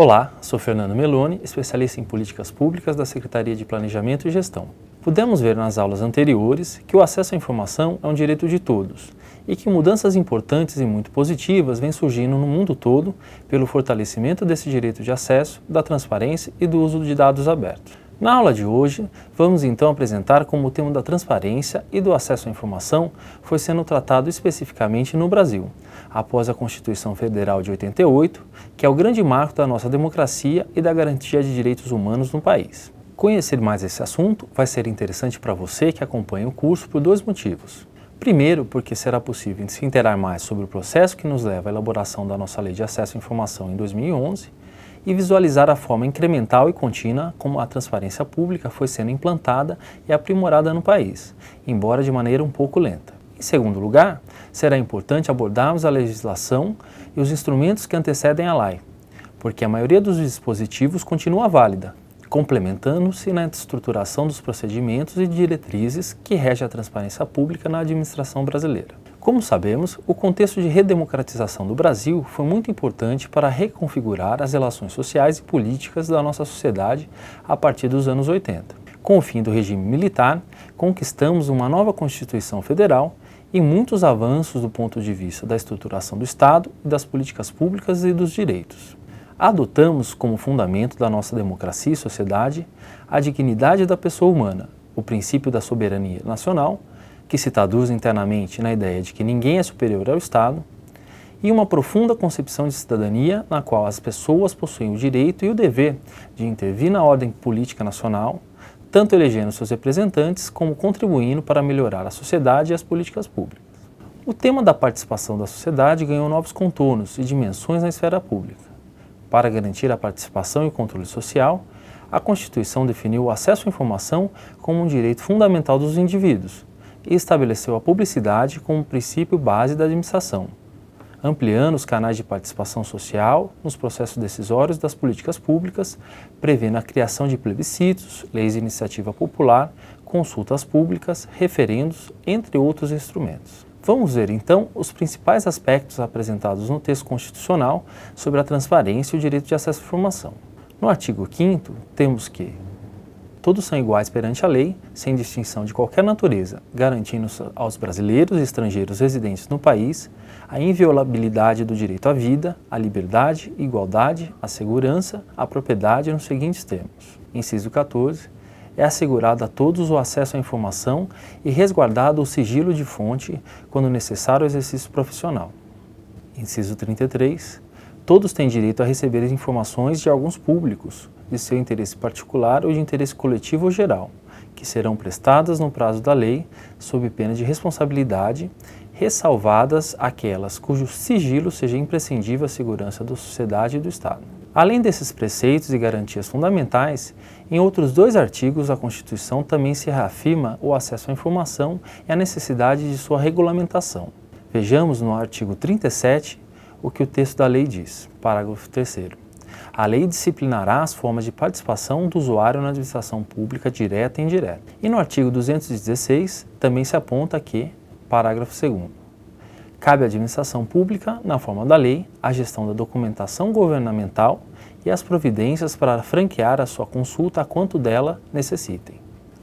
Olá, sou Fernando Meloni, especialista em políticas públicas da Secretaria de Planejamento e Gestão. Pudemos ver nas aulas anteriores que o acesso à informação é um direito de todos e que mudanças importantes e muito positivas vêm surgindo no mundo todo pelo fortalecimento desse direito de acesso, da transparência e do uso de dados abertos. Na aula de hoje, vamos então apresentar como o tema da transparência e do acesso à informação foi sendo tratado especificamente no Brasil, após a Constituição Federal de 88, que é o grande marco da nossa democracia e da garantia de direitos humanos no país. Conhecer mais esse assunto vai ser interessante para você que acompanha o curso por dois motivos. Primeiro, porque será possível se interar mais sobre o processo que nos leva à elaboração da nossa Lei de Acesso à Informação em 2011 e visualizar a forma incremental e contínua como a transparência pública foi sendo implantada e aprimorada no país, embora de maneira um pouco lenta. Em segundo lugar, será importante abordarmos a legislação e os instrumentos que antecedem a lei, porque a maioria dos dispositivos continua válida, complementando-se na estruturação dos procedimentos e diretrizes que regem a transparência pública na administração brasileira. Como sabemos, o contexto de redemocratização do Brasil foi muito importante para reconfigurar as relações sociais e políticas da nossa sociedade a partir dos anos 80. Com o fim do regime militar, conquistamos uma nova Constituição Federal e muitos avanços do ponto de vista da estruturação do Estado e das políticas públicas e dos direitos. Adotamos como fundamento da nossa democracia e sociedade a dignidade da pessoa humana, o princípio da soberania nacional que se traduz internamente na ideia de que ninguém é superior ao Estado, e uma profunda concepção de cidadania na qual as pessoas possuem o direito e o dever de intervir na ordem política nacional, tanto elegendo seus representantes como contribuindo para melhorar a sociedade e as políticas públicas. O tema da participação da sociedade ganhou novos contornos e dimensões na esfera pública. Para garantir a participação e o controle social, a Constituição definiu o acesso à informação como um direito fundamental dos indivíduos, e estabeleceu a publicidade como princípio base da administração, ampliando os canais de participação social nos processos decisórios das políticas públicas, prevendo a criação de plebiscitos, leis de iniciativa popular, consultas públicas, referendos, entre outros instrumentos. Vamos ver então os principais aspectos apresentados no texto constitucional sobre a transparência e o direito de acesso à informação. No artigo 5 temos que todos são iguais perante a lei, sem distinção de qualquer natureza, garantindo aos brasileiros e estrangeiros residentes no país a inviolabilidade do direito à vida, à liberdade, igualdade, à segurança, à propriedade nos seguintes termos. Inciso 14. É assegurado a todos o acesso à informação e resguardado o sigilo de fonte quando necessário ao exercício profissional. Inciso 33 todos têm direito a receber informações de alguns públicos, de seu interesse particular ou de interesse coletivo ou geral, que serão prestadas no prazo da lei, sob pena de responsabilidade, ressalvadas aquelas cujo sigilo seja imprescindível à segurança da sociedade e do Estado. Além desses preceitos e garantias fundamentais, em outros dois artigos da Constituição também se reafirma o acesso à informação e a necessidade de sua regulamentação. Vejamos no artigo 37 o que o texto da lei diz. Parágrafo 3. A lei disciplinará as formas de participação do usuário na administração pública direta e indireta. E no artigo 216 também se aponta que, parágrafo 2 cabe à administração pública, na forma da lei, a gestão da documentação governamental e as providências para franquear a sua consulta a quanto dela necessitem.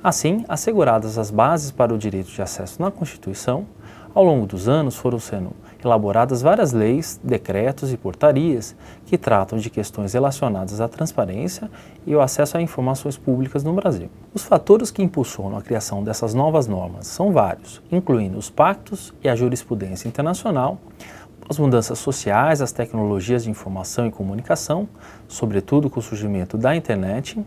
Assim, asseguradas as bases para o direito de acesso na Constituição, ao longo dos anos foram sendo elaboradas várias leis, decretos e portarias que tratam de questões relacionadas à transparência e ao acesso a informações públicas no Brasil. Os fatores que impulsionam a criação dessas novas normas são vários, incluindo os pactos e a jurisprudência internacional, as mudanças sociais, as tecnologias de informação e comunicação, sobretudo com o surgimento da internet,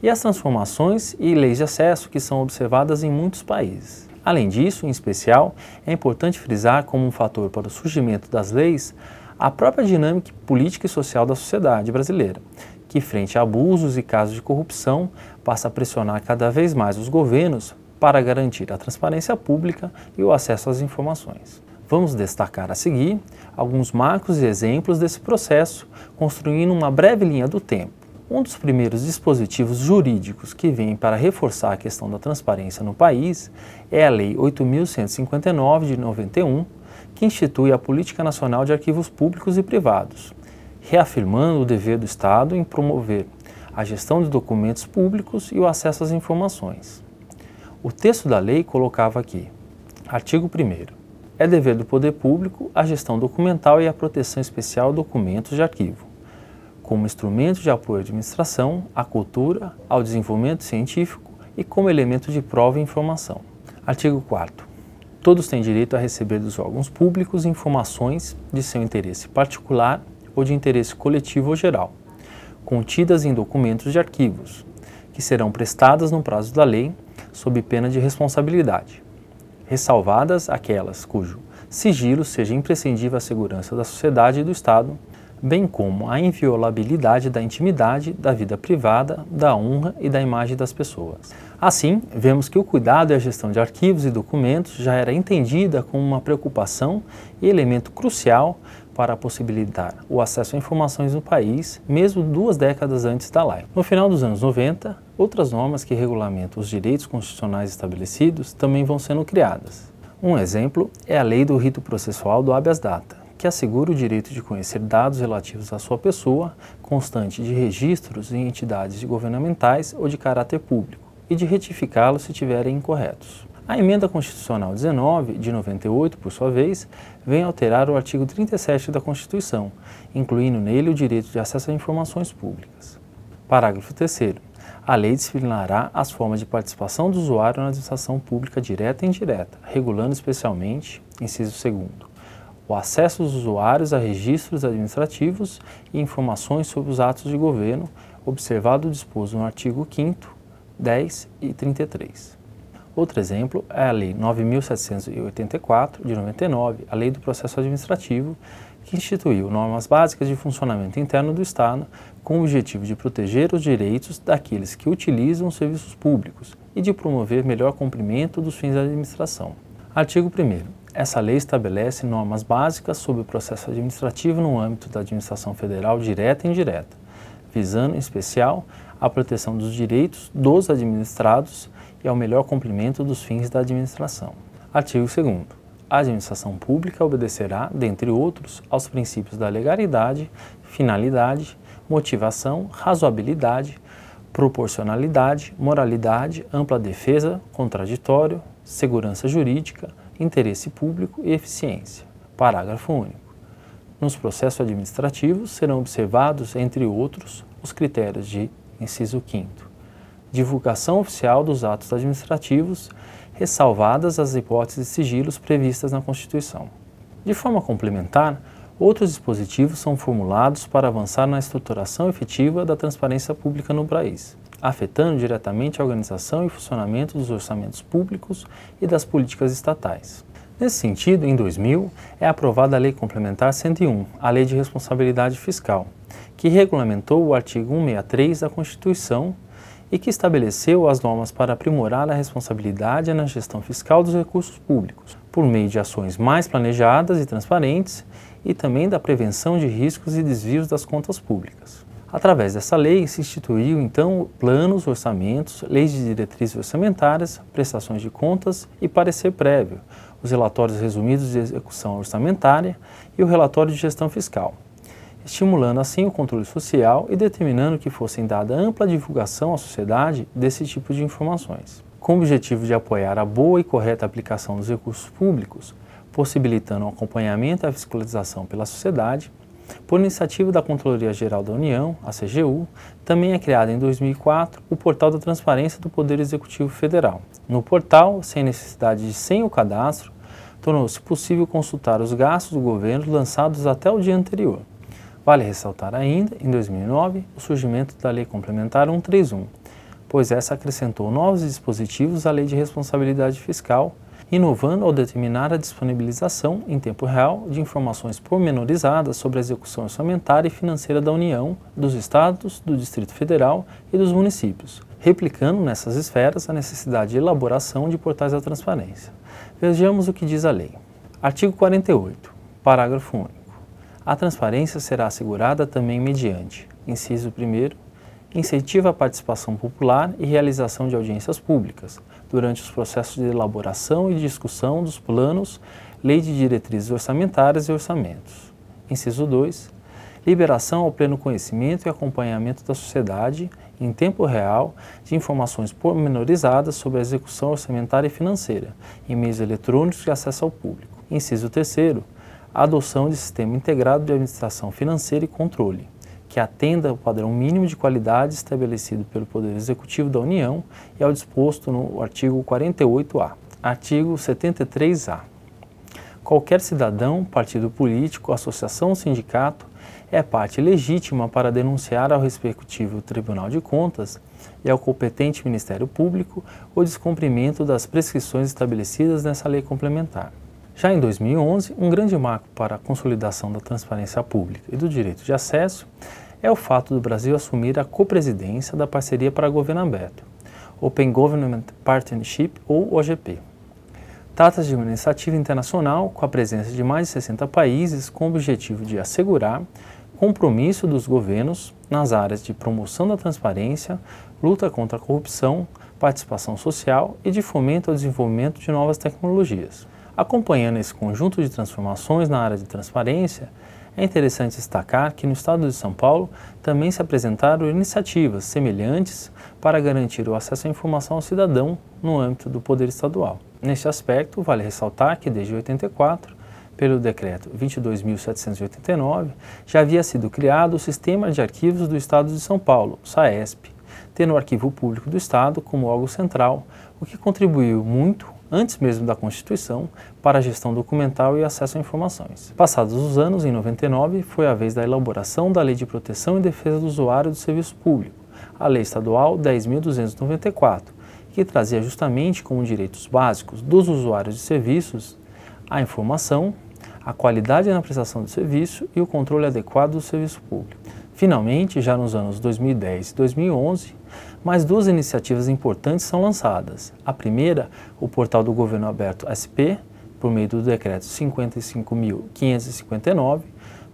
e as transformações e leis de acesso que são observadas em muitos países. Além disso, em especial, é importante frisar como um fator para o surgimento das leis a própria dinâmica política e social da sociedade brasileira, que, frente a abusos e casos de corrupção, passa a pressionar cada vez mais os governos para garantir a transparência pública e o acesso às informações. Vamos destacar a seguir alguns marcos e exemplos desse processo, construindo uma breve linha do tempo um dos primeiros dispositivos jurídicos que vem para reforçar a questão da transparência no país é a Lei 8.159 de 91, que institui a Política Nacional de Arquivos Públicos e Privados, reafirmando o dever do Estado em promover a gestão de documentos públicos e o acesso às informações. O texto da lei colocava aqui: artigo 1. É dever do poder público a gestão documental e a proteção especial documentos de arquivo como instrumento de apoio à administração, à cultura, ao desenvolvimento científico e como elemento de prova e informação. Artigo 4 Todos têm direito a receber dos órgãos públicos informações de seu interesse particular ou de interesse coletivo ou geral, contidas em documentos de arquivos, que serão prestadas no prazo da lei, sob pena de responsabilidade, ressalvadas aquelas cujo sigilo seja imprescindível à segurança da sociedade e do Estado, bem como a inviolabilidade da intimidade, da vida privada, da honra e da imagem das pessoas. Assim, vemos que o cuidado e a gestão de arquivos e documentos já era entendida como uma preocupação e elemento crucial para possibilitar o acesso a informações no país, mesmo duas décadas antes da lei. No final dos anos 90, outras normas que regulamentam os direitos constitucionais estabelecidos também vão sendo criadas. Um exemplo é a Lei do Rito Processual do Habeas Data, que assegura o direito de conhecer dados relativos à sua pessoa, constante de registros em entidades governamentais ou de caráter público, e de retificá-los se tiverem incorretos. A emenda constitucional 19 de 98, por sua vez, vem alterar o artigo 37 da Constituição, incluindo nele o direito de acesso a informações públicas. Parágrafo 3 a lei disciplinará as formas de participação do usuário na administração pública direta e indireta, regulando especialmente, inciso 2 o acesso dos usuários a registros administrativos e informações sobre os atos de governo, observado o disposto no artigo 5º, 10 e 33. Outro exemplo é a Lei 9.784, de 99, a Lei do Processo Administrativo, que instituiu normas básicas de funcionamento interno do Estado com o objetivo de proteger os direitos daqueles que utilizam os serviços públicos e de promover melhor cumprimento dos fins da administração. Artigo 1 essa lei estabelece normas básicas sobre o processo administrativo no âmbito da administração federal direta e indireta, visando, em especial, a proteção dos direitos dos administrados e ao melhor cumprimento dos fins da administração. Artigo 2 a administração pública obedecerá, dentre outros, aos princípios da legalidade, finalidade, motivação, razoabilidade, proporcionalidade, moralidade, ampla defesa, contraditório, segurança jurídica, interesse público e eficiência. Parágrafo único. Nos processos administrativos serão observados, entre outros, os critérios de inciso 5 divulgação oficial dos atos administrativos, ressalvadas as hipóteses de sigilos previstas na Constituição. De forma complementar, outros dispositivos são formulados para avançar na estruturação efetiva da transparência pública no país afetando diretamente a organização e funcionamento dos orçamentos públicos e das políticas estatais. Nesse sentido, em 2000, é aprovada a Lei Complementar 101, a Lei de Responsabilidade Fiscal, que regulamentou o artigo 163 da Constituição e que estabeleceu as normas para aprimorar a responsabilidade na gestão fiscal dos recursos públicos, por meio de ações mais planejadas e transparentes e também da prevenção de riscos e desvios das contas públicas. Através dessa lei, se instituiu então planos, orçamentos, leis de diretrizes orçamentárias, prestações de contas e parecer prévio, os relatórios resumidos de execução orçamentária e o relatório de gestão fiscal, estimulando assim o controle social e determinando que fossem dada ampla divulgação à sociedade desse tipo de informações. Com o objetivo de apoiar a boa e correta aplicação dos recursos públicos, possibilitando o acompanhamento e a fiscalização pela sociedade, por iniciativa da Controladoria Geral da União, a CGU, também é criado em 2004 o Portal da Transparência do Poder Executivo Federal. No portal, sem necessidade de senha ou cadastro, tornou-se possível consultar os gastos do governo lançados até o dia anterior. Vale ressaltar ainda, em 2009, o surgimento da Lei Complementar 131, pois essa acrescentou novos dispositivos à Lei de Responsabilidade Fiscal, inovando ao determinar a disponibilização, em tempo real, de informações pormenorizadas sobre a execução orçamentária e financeira da União, dos Estados, do Distrito Federal e dos municípios, replicando nessas esferas a necessidade de elaboração de portais da transparência. Vejamos o que diz a lei. Artigo 48, parágrafo único. A transparência será assegurada também mediante, inciso 1 incentiva a participação popular e realização de audiências públicas durante os processos de elaboração e discussão dos planos, lei de diretrizes orçamentárias e orçamentos. Inciso 2. Liberação ao pleno conhecimento e acompanhamento da sociedade, em tempo real, de informações pormenorizadas sobre a execução orçamentária e financeira, em meios eletrônicos de acesso ao público. Inciso 3. Adoção de sistema integrado de administração financeira e controle que atenda ao padrão mínimo de qualidade estabelecido pelo Poder Executivo da União e ao disposto no artigo 48-A. Artigo 73-A. Qualquer cidadão, partido político, associação ou sindicato é parte legítima para denunciar ao respectivo Tribunal de Contas e ao competente Ministério Público o descumprimento das prescrições estabelecidas nessa lei complementar. Já em 2011, um grande marco para a consolidação da transparência pública e do direito de acesso é o fato do Brasil assumir a copresidência da Parceria para Governo Aberto, Open Government Partnership ou OGP. Trata-se de uma iniciativa internacional com a presença de mais de 60 países com o objetivo de assegurar compromisso dos governos nas áreas de promoção da transparência, luta contra a corrupção, participação social e de fomento ao desenvolvimento de novas tecnologias. Acompanhando esse conjunto de transformações na área de transparência, é interessante destacar que no estado de São Paulo também se apresentaram iniciativas semelhantes para garantir o acesso à informação ao cidadão no âmbito do poder estadual. Neste aspecto, vale ressaltar que desde 84, pelo decreto 22.789, já havia sido criado o Sistema de Arquivos do Estado de São Paulo, SAESP, tendo o Arquivo Público do Estado como algo central, o que contribuiu muito antes mesmo da Constituição, para a gestão documental e acesso a informações. Passados os anos, em 99, foi a vez da elaboração da Lei de Proteção e Defesa do Usuário do Serviço Público, a Lei Estadual 10.294, que trazia justamente como direitos básicos dos usuários de serviços a informação, a qualidade na prestação do serviço e o controle adequado do serviço público. Finalmente, já nos anos 2010 e 2011, mais duas iniciativas importantes são lançadas. A primeira, o portal do Governo Aberto SP, por meio do decreto 55.559,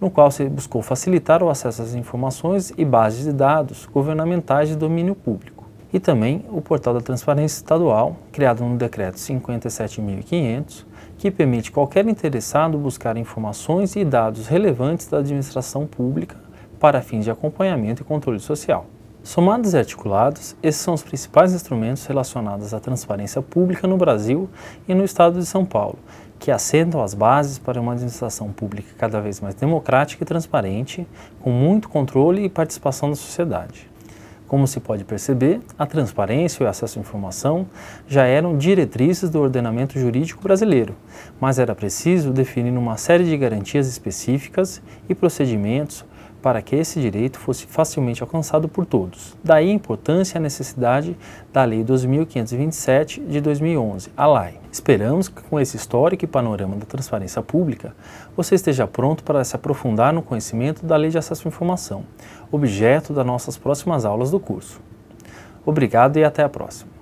no qual se buscou facilitar o acesso às informações e bases de dados governamentais de domínio público. E também o portal da transparência estadual, criado no decreto 57.500, que permite qualquer interessado buscar informações e dados relevantes da administração pública para fins de acompanhamento e controle social. Somados e articulados, esses são os principais instrumentos relacionados à transparência pública no Brasil e no Estado de São Paulo, que assentam as bases para uma administração pública cada vez mais democrática e transparente, com muito controle e participação da sociedade. Como se pode perceber, a transparência e o acesso à informação já eram diretrizes do ordenamento jurídico brasileiro, mas era preciso definir uma série de garantias específicas e procedimentos para que esse direito fosse facilmente alcançado por todos. Daí a importância e a necessidade da Lei 2527 de 2011, a LAI. Esperamos que com esse histórico e panorama da transparência pública, você esteja pronto para se aprofundar no conhecimento da Lei de Acesso à Informação, objeto das nossas próximas aulas do curso. Obrigado e até a próxima.